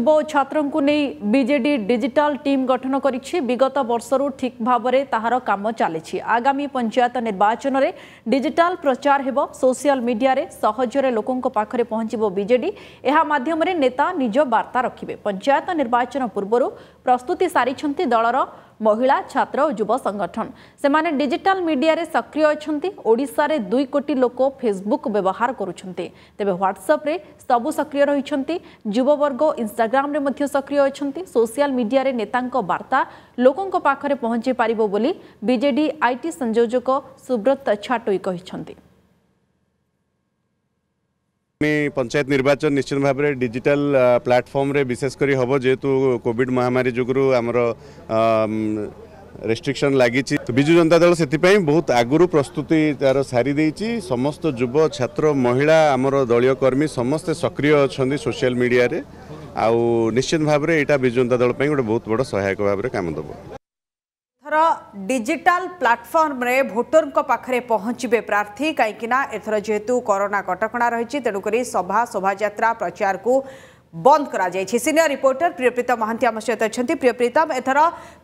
ଯୁବ ଓ ଛାତ୍ରଙ୍କୁ ନେଇ ବିଜେଡି ଡିଜିଟାଲ ଟିମ୍ ଗଠନ କରିଛି ବିଗତ ବର୍ଷରୁ ଠିକ୍ ଭାବରେ ତାହାର କାମ ଚାଲିଛି ଆଗାମୀ ପଞ୍ଚାୟତ ନିର୍ବାଚନରେ ଡିଜିଟାଲ ପ୍ରଚାର ହେବ ସୋସିଆଲ ମିଡିଆରେ ସହଜରେ ଲୋକଙ୍କ ପାଖରେ ପହଞ୍ଚିବ ବିଜେଡି ଏହା ମାଧ୍ୟମରେ ନେତା ନିଜ ବାର୍ତ୍ତା ରଖିବେ ପଞ୍ଚାୟତ ନିର୍ବାଚନ ପୂର୍ବରୁ ପ୍ରସ୍ତୁତି ସାରିଛନ୍ତି ଦଳର ମହିଳା ଛାତ୍ର ଓ ଯୁବ ସଂଗଠନ ସେମାନେ ଡିଜିଟାଲ ମିଡିଆରେ ସକ୍ରିୟ ଅଛନ୍ତି ଓଡ଼ିଶାରେ ଦୁଇ କୋଟି ଲୋକ ଫେସବୁକ୍ ବ୍ୟବହାର କରୁଛନ୍ତି ତେବେ ହ୍ୱାଟ୍ସଆପ୍ରେ ସବୁ ସକ୍ରିୟ ରହିଛନ୍ତି ଯୁବବର୍ଗ ଇନ୍ଷ୍ଟାଗ୍ରାମରେ ମଧ୍ୟ ସକ୍ରିୟ ଅଛନ୍ତି ସୋସିଆଲ ମିଡିଆରେ ନେତାଙ୍କ ବାର୍ତ୍ତା ଲୋକଙ୍କ ପାଖରେ ପହଞ୍ଚି ପାରିବ ବୋଲି ବିଜେଡି ଆଇଟି ସଂଯୋଜକ ସୁବ୍ରତ ଛାଟୋଇ କହିଛନ୍ତି ପଞ୍ଚାୟତ ନିର୍ବାଚନ ନିଶ୍ଚିତ ଭାବରେ ଡିଜିଟାଲ ପ୍ଲାଟଫର୍ମରେ ବିଶେଷ କରି ହେବ ଯେହେତୁ କୋଭିଡ଼ ମହାମାରୀ ଯୋଗୁଁ ଆମର ରେଷ୍ଟ୍ରିକ୍ସନ୍ ଲାଗିଛି ବିଜୁ ଜନତା ଦଳ ସେଥିପାଇଁ ବହୁତ ଆଗରୁ ପ୍ରସ୍ତୁତି ତା'ର ସାରିଦେଇଛି ସମସ୍ତ ଯୁବ ଛାତ୍ର ମହିଳା ଆମର ଦଳୀୟ କର୍ମୀ ସମସ୍ତେ ସକ୍ରିୟ ଅଛନ୍ତି ସୋସିଆଲ ମିଡ଼ିଆରେ ଆଉ ନିଶ୍ଚିତ ଭାବରେ ଏଇଟା ବିଜୁ ଜନତା ଦଳ ପାଇଁ ଗୋଟେ ବହୁତ ବଡ଼ ସହାୟକ ଭାବରେ କାମ ଦେବ ଧର ଡିଜିଟାଲ ପ୍ଲାଟଫର୍ମରେ ଭୋଟରଙ୍କ ପାଖରେ ପହଞ୍ଚିବେ ପ୍ରାର୍ଥୀ କାହିଁକିନା ଏଥର ଯେହେତୁ କରୋନା କଟକଣା ରହିଛି ତେଣୁକରି ସଭା ଶୋଭାଯାତ୍ରା ପ୍ରଚାରକୁ ବନ୍ଦ କରାଯାଇଛି ସିନିୟର ରିପୋର୍ଟର ପ୍ରିୟପ୍ରୀତ ମହାନ୍ତି ଆମ ସହିତ ଅଛନ୍ତି ପ୍ରିୟପ୍ରୀତମ ଏଥର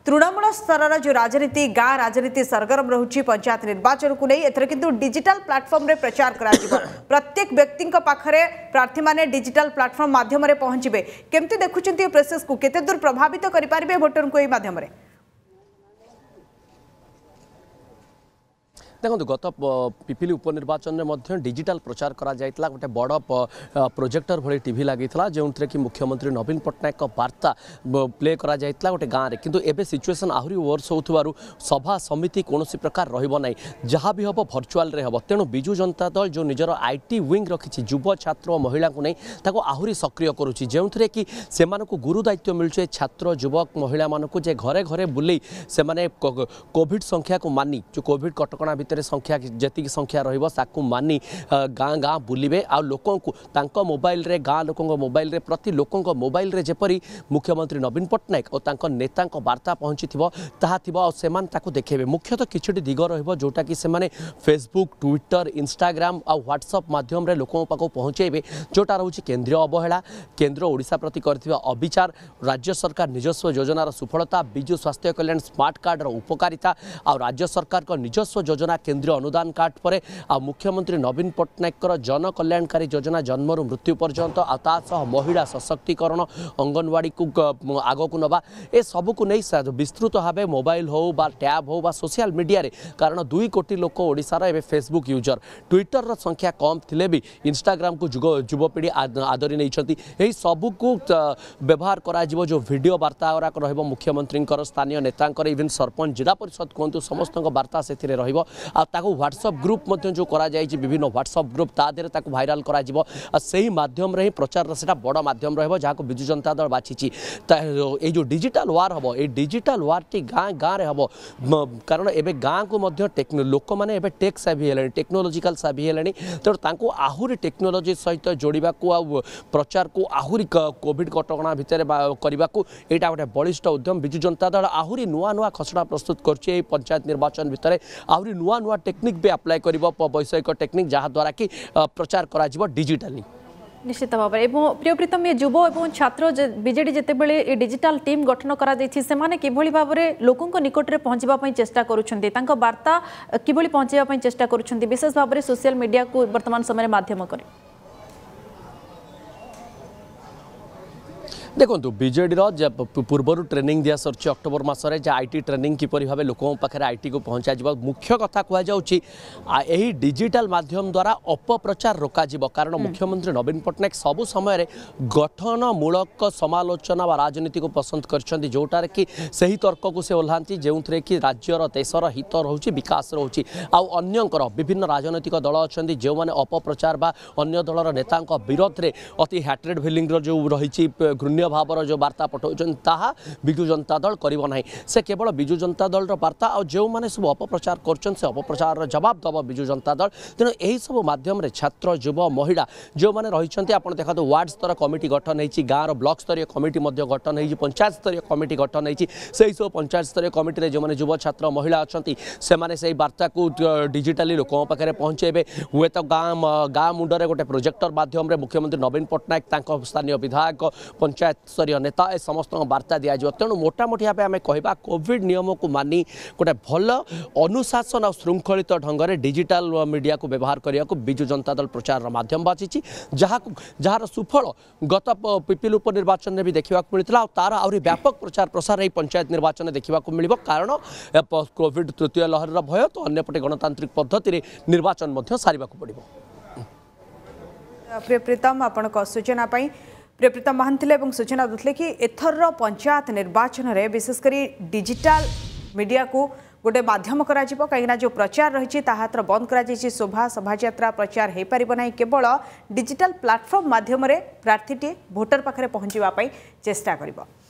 ତୃଣମୂଳ ସ୍ତରର ଯେଉଁ ରାଜନୀତି ଗାଁ ରାଜନୀତି ସରଗରମ ରହୁଛି ପଞ୍ଚାୟତ ନିର୍ବାଚନକୁ ନେଇ ଏଥର କିନ୍ତୁ ଡିଜିଟାଲ ପ୍ଲାଟଫର୍ମରେ ପ୍ରଚାର କରାଯିବ ପ୍ରତ୍ୟେକ ବ୍ୟକ୍ତିଙ୍କ ପାଖରେ ପ୍ରାର୍ଥୀମାନେ ଡିଜିଟାଲ ପ୍ଲାଟଫର୍ମ ମାଧ୍ୟମରେ ପହଞ୍ଚିବେ କେମିତି ଦେଖୁଛନ୍ତି ଏ ପ୍ରୋସେସକୁ କେତେ ଦୂର ପ୍ରଭାବିତ କରିପାରିବେ ଭୋଟରଙ୍କୁ ଏହି ମାଧ୍ୟମରେ দেখুন গত পিপিলি উপনির্বাচনে মধ্যে ডিজিটাল প্রচার করা যাইতলা গোটে বড় প্রোজেক্টর ভଳି টিভি লাগিଥିଲା ଯେଉଁଥିରେ କି ମୁଖ୍ୟମନ୍ତ୍ରୀ ନବୀନ ପଟ୍ଟନାୟକଙ୍କ ବାର୍ତ୍ତା ପ୍ଲେ କରାଯାଇଥିଲା ଗୋଟେ ଗାଁରେ କିନ୍ତୁ ଏବେ ସିଚୁଏସନ୍ ଆହୁରି ୱର୍ସ ହେଉଥିବାରୁ ସଭା ସମିତି କୌଣସି ପ୍ରକାର ରହିବ ନାହିଁ ଯାହା ବି ହେବ ଭର୍ଚୁଆଲ୍ରେ ହେବ ତେଣୁ ବିଜୁ ଜନତା ଦଳ ଯେଉଁ ନିଜର ଆଇଟି ୱିଙ୍ଗ୍ ରଖିଛି ଯୁବ ଛାତ୍ର ଓ ମହିଳାଙ୍କୁ ନେଇ ତାକୁ ଆହୁରି ସକ୍ରିୟ କରୁଛି ଯେଉଁଥିରେ କି ସେମାନଙ୍କୁ ଗୁରୁ ଦାୟିତ୍ୱ ମିଳୁଛି ଛାତ୍ର ଯୁବକ ମହିଳାମାନଙ୍କୁ ଯେ ଘରେ ଘରେ ବୁଲେଇ ସେମାନେ କୋଭିଡ଼ ସଂଖ୍ୟାକୁ ମାନି ଯେଉଁ କୋଭିଡ଼ କଟକଣା ଭିତରେ ସଂଖ୍ୟା ଯେତିକି ସଂଖ୍ୟା ରହିବ ତାକୁ ମାନି ଗାଁ ଗାଁ ବୁଲିବେ ଆଉ ଲୋକଙ୍କୁ ତାଙ୍କ ମୋବାଇଲରେ ଗାଁ ଲୋକଙ୍କ ମୋବାଇଲରେ ପ୍ରତି ଲୋକଙ୍କ ମୋବାଇଲରେ ଯେପରି ମୁଖ୍ୟମନ୍ତ୍ରୀ ନବୀନ ପଟ୍ଟନାୟକ ଓ ତାଙ୍କ ନେତାଙ୍କ ବାର୍ତ୍ତା ପହଞ୍ଚିଥିବ ତାହା ଥିବ ଆଉ ସେମାନେ ତାକୁ ଦେଖେଇବେ ମୁଖ୍ୟତଃ କିଛିଟି ଦିଗ ରହିବ ଯେଉଁଟାକି ସେମାନେ ଫେସବୁକ୍ ଟ୍ୱିଟର ଇନଷ୍ଟାଗ୍ରାମ ଆଉ ହ୍ୱାଟ୍ସଆପ୍ ମାଧ୍ୟମରେ ଲୋକଙ୍କ ପାଖକୁ ପହଞ୍ଚାଇବେ ଯେଉଁଟା ରହୁଛି କେନ୍ଦ୍ରୀୟ ଅବହେଳା କେନ୍ଦ୍ର ଓଡ଼ିଶା ପ୍ରତି କରିଥିବା ଅବିଚାର ରାଜ୍ୟ ସରକାର ନିଜସ୍ୱ ଯୋଜନାର ସୁଫଳତା ବିଜୁ ସ୍ୱାସ୍ଥ୍ୟ କଲ୍ୟାଣ ସ୍ମାର୍ଟ କାର୍ଡ଼ର ଉପକାରିତା ଆଉ ରାଜ୍ୟ ସରକାରଙ୍କ ନିଜସ୍ୱ ଯୋଜନା କେନ୍ଦ୍ରୀୟ ଅନୁଦାନ କାଟ୍ ପରେ ଆଉ ମୁଖ୍ୟମନ୍ତ୍ରୀ ନବୀନ ପଟ୍ଟନାୟକଙ୍କର ଜନକଲ୍ୟାଣକାରୀ ଯୋଜନା ଜନ୍ମରୁ ମୃତ୍ୟୁ ପର୍ଯ୍ୟନ୍ତ ଆଉ ତା ସହ ମହିଳା ସଶକ୍ତିକରଣ ଅଙ୍ଗନୱାଡ଼ିକୁ ଆଗକୁ ନେବା ଏସବୁକୁ ନେଇ ବିସ୍ତୃତ ଭାବେ ମୋବାଇଲ ହେଉ ବା ଟ୍ୟାବ୍ ହେଉ ବା ସୋସିଆଲ ମିଡ଼ିଆରେ କାରଣ ଦୁଇ କୋଟି ଲୋକ ଓଡ଼ିଶାର ଏବେ ଫେସବୁକ୍ ୟୁଜର ଟ୍ୱିଟରର ସଂଖ୍ୟା କମ୍ ଥିଲେ ବି ଇନଷ୍ଟାଗ୍ରାମକୁ ଯୁଗ ଯୁବପିଢ଼ି ଆଦରି ନେଇଛନ୍ତି ଏହି ସବୁକୁ ବ୍ୟବହାର କରାଯିବ ଯେଉଁ ଭିଡ଼ିଓ ବାର୍ତ୍ତା ଗୁଡ଼ାକ ରହିବ ମୁଖ୍ୟମନ୍ତ୍ରୀଙ୍କର ସ୍ଥାନୀୟ ନେତାଙ୍କର ଇଭିନ୍ ସରପଞ୍ଚ ଜିଲ୍ଲା ପରିଷଦ କୁହନ୍ତୁ ସମସ୍ତଙ୍କ ବାର୍ତ୍ତା ସେଥିରେ ରହିବ ତାକୁ ହ୍ୱାଟ୍ସଅପ୍ ଗ୍ରୁପ୍ ମଧ୍ୟ ଯେଉଁ କରାଯାଇଛି ବିଭିନ୍ନ ହ୍ୱାଟ୍ସଅପ୍ ଗ୍ରୁପ୍ ତା ଦେହରେ ତାକୁ ଭାଇରାଲ୍ କରାଯିବ ସେହି ମାଧ୍ୟମରେ ହିଁ ପ୍ରଚାରର ସେଇଟା ବଡ଼ ମାଧ୍ୟମ ରହିବ ଯାହାକୁ ବିଜୁ ଜନତା ଦଳ ବାଛିଛି ଏଇ ଯେଉଁ ଡିଜିଟାଲ୍ ୱାର୍ ହେବ ଏଇ ଡିଜିଟାଲ୍ ୱାର୍ଟି ଗାଁ ଗାଁରେ ହେବ କାରଣ ଏବେ ଗାଁକୁ ମଧ୍ୟ ଲୋକମାନେ ଏବେ ଟେକ୍ ସାଭି ହେଲେଣି ଟେକ୍ନୋଲୋଜିକାଲ୍ ସାଭି ହେଲେଣି ତେଣୁ ତାଙ୍କୁ ଆହୁରି ଟେକ୍ନୋଲୋଜି ସହିତ ଯୋଡ଼ିବାକୁ ଆଉ ପ୍ରଚାରକୁ ଆହୁରି କୋଭିଡ଼ କଟକଣା ଭିତରେ କରିବାକୁ ଏଇଟା ଗୋଟେ ବଳିଷ୍ଠ ଉଦ୍ୟମ ବିଜୁ ଜନତା ଦଳ ଆହୁରି ନୂଆ ନୂଆ ଖସଡ଼ା ପ୍ରସ୍ତୁତ କରୁଛି ଏଇ ପଞ୍ଚାୟତ ନିର୍ବାଚନ ଭିତରେ ଆହୁରି ନୂଆ ନୂଆ ନୂଆ ଟେକ୍ନିକ୍ ବି ଆପ୍ଲାଏ କରିବ ବୈଷୟିକ ଟେକ୍ନିକ୍ ଯାହାଦ୍ୱାରା କି ପ୍ରଚାର କରାଯିବ ଡିଜିଟାଲି নিশ্চিত ভাবে এবং প্রিয়প্রীতম এ যুব এবং ছাত্র বিজেডি যেতবে এ ডিজিটাল টিম গঠন করা যাই সেমানে কিভাবে ভাবে লোক নিকটরে পৌঁছবা চেষ্টা করছেন তাঁর বার্তা কিভাবে পৌঁছবা চেষ্টা করছেন বিশেষ ভাবে সোশিয়াল মিডিয়া বর্তমান সময়ের মাধ্যম করে ଦେଖନ୍ତୁ ବିଜେଡ଼ିର ପୂର୍ବରୁ ଟ୍ରେନିଂ ଦିଆସରିଛି ଅକ୍ଟୋବର ମାସରେ ଯେ ଆଇ ଟି ଟ୍ରେନିଂ କିପରି ଭାବେ ଲୋକଙ୍କ ପାଖରେ ଆଇଟିକୁ ପହଞ୍ଚାଯିବ ମୁଖ୍ୟ କଥା କୁହାଯାଉଛି ଏହି ଡିଜିଟାଲ ମାଧ୍ୟମ ଦ୍ୱାରା ଅପପ୍ରଚାର ରୋକାଯିବ କାରଣ ମୁଖ୍ୟମନ୍ତ୍ରୀ ନବୀନ ପଟ୍ଟନାୟକ ସବୁ ସମୟରେ ଗଠନମୂଳକ ସମାଲୋଚନା ବା ରାଜନୀତିକୁ ପସନ୍ଦ କରିଛନ୍ତି ଯେଉଁଟାରେ କି ସେହି ତର୍କକୁ ସେ ଓହ୍ଲାନ୍ତି ଯେଉଁଥିରେ କି ରାଜ୍ୟର ଦେଶର ହିତ ରହୁଛି ବିକାଶ ରହୁଛି ଆଉ ଅନ୍ୟଙ୍କର ବିଭିନ୍ନ ରାଜନୈତିକ ଦଳ ଅଛନ୍ତି ଯେଉଁମାନେ ଅପପ୍ରଚାର ବା ଅନ୍ୟ ଦଳର ନେତାଙ୍କ ବିରୋଧରେ ଅତି ହ୍ୟାଟ୍ରେଡ୍ ଭିଲିଂର ଯେଉଁ ରହିଛି ଘୃଣ୍ୟ ভাবৰ যে বৰ্তা পঠোউচন তাহা বিজু জনতা দল কৰিব নাই সে কেৱল বিজু জনতা দলৰ বৰ্তা আৰু जे माने সব অপপ্রচার কৰচন সে অপপ্রচারৰ জবাব দব বিজু জনতা দল তেনেই এই সব মাধ্যমৰে ছাত্ৰ যুৱ মহিলা जे माने ৰৈছন্তি আপোন দেখা তো ওয়ার্ড স্তৰৰ কমিটি গঠন হৈছি গাঁৱৰ ব্লক স্তৰৰ কমিটিৰ মধ্য গঠন হৈছি পঞ্চায়ত স্তৰৰ কমিটি গঠন হৈছি সেইবোৰ পঞ্চায়ত স্তৰৰ কমিটিৰে जे माने যুৱ ছাত্ৰ মহিলা আছেନ୍ତି সে মানে সেই বৰ্তাক ডিজিটালি লোকৰ পাকৰে পোনচাইবে হুৱে তো গাঁৱ গাঁৱ মুণ্ডৰ গটে প্ৰজেক্টৰ মাধ্যমৰে মুখ্যমন্ত্রী নবীন পট্টনায়েক তাৰক স্থানীয় বিধায়ক পঞ্চ स्तरीय नेता ए समस्त बार्ता दिज्व तेणु मोटामोटी भाव आम कह कोविड नियम को मानि गोटे भल अनुशासन आ शृंखलित ढंग से डिजिटाल मीडिया को व्यवहार करने को विजु जनता दल प्रचार मध्यम बाची जार सुफल गत पिपिल उपनिर्वाचन में भी देखा मिलता और तार आहरी व्यापक प्रचार प्रसार यही पंचायत निर्वाचन देखा मिल कारण कोविड तृतीय लहर भय तो अन्यपटे गणतांत्रिक पद्धति निर्वाचन सारे प्रिय प्रीतम आप सूचना प्रिय प्रीतम थे सूचना दूसरे कि एथर पंचायत निर्वाचन में विशेषकर डिजिटाल मीडिया को गोटे मध्यम कहीं जो प्रचार रही हाथ बंद कर शोभा शोभा प्रचार हो पारना केवल डिजिटल प्लाटफर्म मध्यम प्रार्थीटी भोटर पाखे पहुँचापी चेस्टा कर